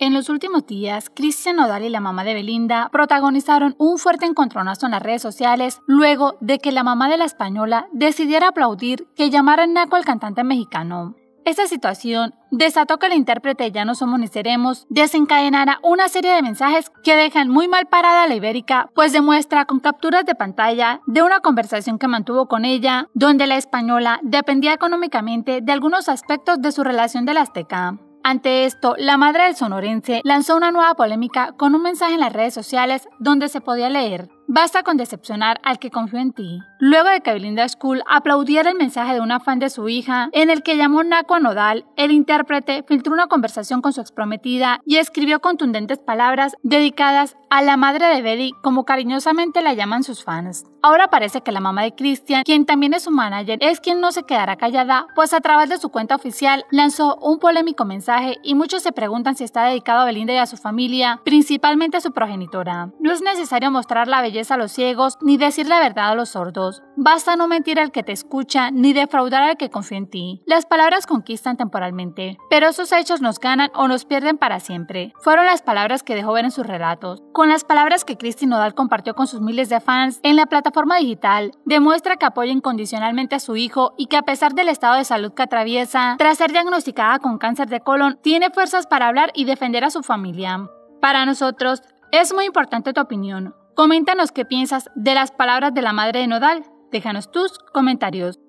En los últimos días, Cristian Odal y la mamá de Belinda protagonizaron un fuerte encontronazo en las redes sociales luego de que la mamá de la española decidiera aplaudir que en naco al cantante mexicano. Esta situación desató que el intérprete Ya no somos ni seremos desencadenara una serie de mensajes que dejan muy mal parada a la ibérica, pues demuestra con capturas de pantalla de una conversación que mantuvo con ella, donde la española dependía económicamente de algunos aspectos de su relación de la azteca. Ante esto, la madre del sonorense lanzó una nueva polémica con un mensaje en las redes sociales donde se podía leer Basta con decepcionar al que confió en ti. Luego de que Belinda School aplaudiera el mensaje de una fan de su hija, en el que llamó Naco a Nodal, el intérprete filtró una conversación con su exprometida y escribió contundentes palabras dedicadas a la madre de Betty como cariñosamente la llaman sus fans. Ahora parece que la mamá de Christian, quien también es su manager, es quien no se quedará callada, pues a través de su cuenta oficial lanzó un polémico mensaje y muchos se preguntan si está dedicado a Belinda y a su familia, principalmente a su progenitora. No es necesario mostrar la belleza a los ciegos, ni decir la verdad a los sordos. Basta no mentir al que te escucha, ni defraudar al que confía en ti. Las palabras conquistan temporalmente, pero esos hechos nos ganan o nos pierden para siempre. Fueron las palabras que dejó ver en sus relatos. Con las palabras que Kristin Nodal compartió con sus miles de fans en la plataforma digital, demuestra que apoya incondicionalmente a su hijo y que a pesar del estado de salud que atraviesa, tras ser diagnosticada con cáncer de colon, tiene fuerzas para hablar y defender a su familia. Para nosotros, es muy importante tu opinión. Coméntanos qué piensas de las palabras de la madre de Nodal. Déjanos tus comentarios.